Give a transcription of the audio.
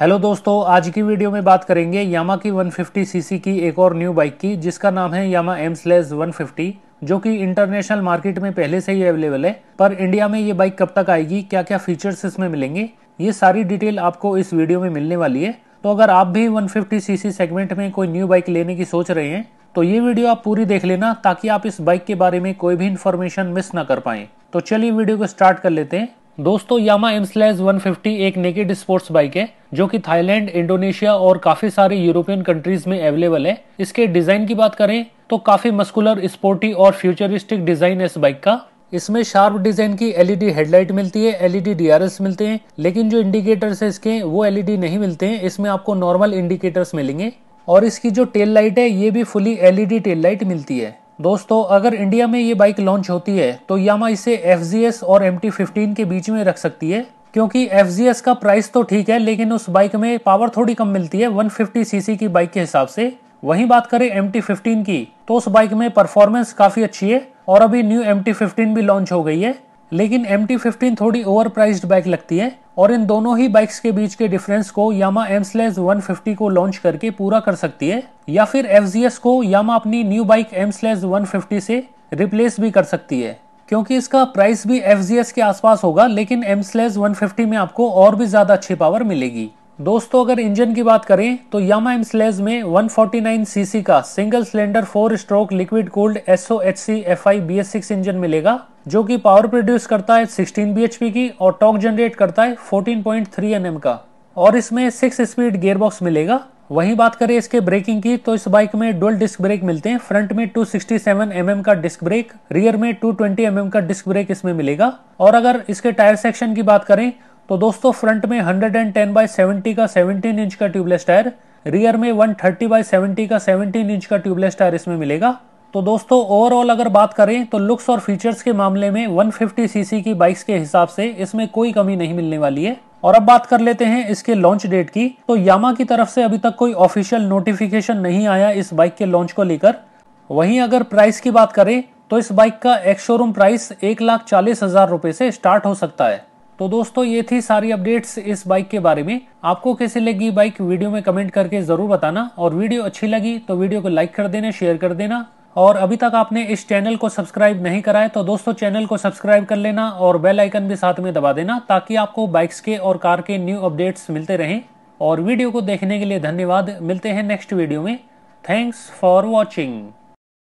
hello दोस्तों आज की वीडियो में बात करेंगे यामा की 150 सीसी की एक और न्यू बाइक की जिसका नाम है यामा एम्स 150 जो कि इंटरनेशनल मार्केट में पहले से ही अवेलेबल है पर इंडिया में ये बाइक कब तक आएगी क्या क्या फीचर्स इसमें मिलेंगे ये सारी डिटेल आपको इस वीडियो में मिलने वाली है तो अगर आप भी वन सीसी सेगमेंट में कोई न्यू बाइक लेने की सोच रहे हैं तो ये वीडियो आप पूरी देख लेना ताकि आप इस बाइक के बारे में कोई भी इन्फॉर्मेशन मिस ना कर पाए तो चलिए वीडियो को स्टार्ट कर लेते हैं दोस्तों यामा एम्सलेज वन एक नेकेड स्पोर्ट्स बाइक है जो कि थाईलैंड इंडोनेशिया और काफी सारे यूरोपियन कंट्रीज में अवेलेबल है इसके डिजाइन की बात करें तो काफी मस्कुलर स्पोर्टी और फ्यूचरिस्टिक डिजाइन है इस बाइक का इसमें शार्प डिजाइन की एलईडी हेडलाइट e मिलती है एलईडी डीआरएस e मिलते हैं लेकिन जो इंडिकेटर्स है इसके वो एलईडी e नहीं मिलते हैं इसमें आपको नॉर्मल इंडिकेटर्स मिलेंगे और इसकी जो टेल लाइट है ये भी फुली एलईडी टेल लाइट मिलती है दोस्तों अगर इंडिया में ये बाइक लॉन्च होती है तो यामा इसे एफ और एम टी के बीच में रख सकती है क्योंकि एफ का प्राइस तो ठीक है लेकिन उस बाइक में पावर थोड़ी कम मिलती है 150 सीसी की बाइक के हिसाब से वहीं बात करें एम टी की तो उस बाइक में परफॉर्मेंस काफ़ी अच्छी है और अभी न्यू एम टी भी लॉन्च हो गई है लेकिन एम टी थोड़ी ओवर प्राइज बाइक लगती है और इन दोनों ही बाइक्स के बीच के डिफरेंस को यामा एम्सलेज 150 को लॉन्च करके पूरा कर सकती है या फिर एफ को यामा अपनी न्यू बाइक एम्सलेज 150 से रिप्लेस भी कर सकती है क्योंकि इसका प्राइस भी एफ के आसपास होगा लेकिन एम्सलेज 150 में आपको और भी ज़्यादा अच्छी पावर मिलेगी दोस्तों अगर इंजन की बात करें तो यामा स्लेज में 149 सीसी का single cylinder four stroke liquid cooled SO H C F I B S six engine मिलेगा जो कि पावर प्रोड्यूस करता है 16 बीएचपी की और टॉक जनरेट करता है 14.3 nm का और इसमें सिक्स स्पीड गेयरबॉक्स मिलेगा वहीं बात करें इसके ब्रेकिंग की तो इस बाइक में डुअल डिस्क ब्रेक मिलते हैं फ्रंट में 267 mm का डिस्क ब्रेक रियर में 220 mm का डिस्क ब्रेक इसमें मिलेगा और अगर इसके टायर सेक्शन की बात करें तो दोस्तों फ्रंट में 110 एंड टेन बाई सेवेंटी का 17 इंच का ट्यूबलेस टायर रियर में 130 थर्टी बाई सेवेंटी का 17 इंच का ट्यूबलेस टायर इसमें मिलेगा तो दोस्तों ओवरऑल अगर बात करें तो लुक्स और फीचर्स के मामले में 150 सीसी की बाइक्स के हिसाब से इसमें कोई कमी नहीं मिलने वाली है और अब बात कर लेते हैं इसके लॉन्च डेट की तो यामा की तरफ से अभी तक कोई ऑफिशियल नोटिफिकेशन नहीं आया इस बाइक के लॉन्च को लेकर वहीं अगर प्राइस की बात करें तो इस बाइक का एक्स शोरूम प्राइस एक लाख चालीस हजार रुपए से स्टार्ट हो सकता है तो दोस्तों ये थी सारी अपडेट्स इस बाइक के बारे में आपको कैसे लगी बाइक वीडियो में कमेंट करके जरूर बताना और वीडियो अच्छी लगी तो वीडियो को लाइक कर देना शेयर कर देना और अभी तक आपने इस चैनल को सब्सक्राइब नहीं करा है तो दोस्तों चैनल को सब्सक्राइब कर लेना और बेल आइकन भी साथ में दबा देना ताकि आपको बाइक्स के और कार के न्यू अपडेट्स मिलते रहें और वीडियो को देखने के लिए धन्यवाद मिलते हैं नेक्स्ट वीडियो में थैंक्स फॉर वॉचिंग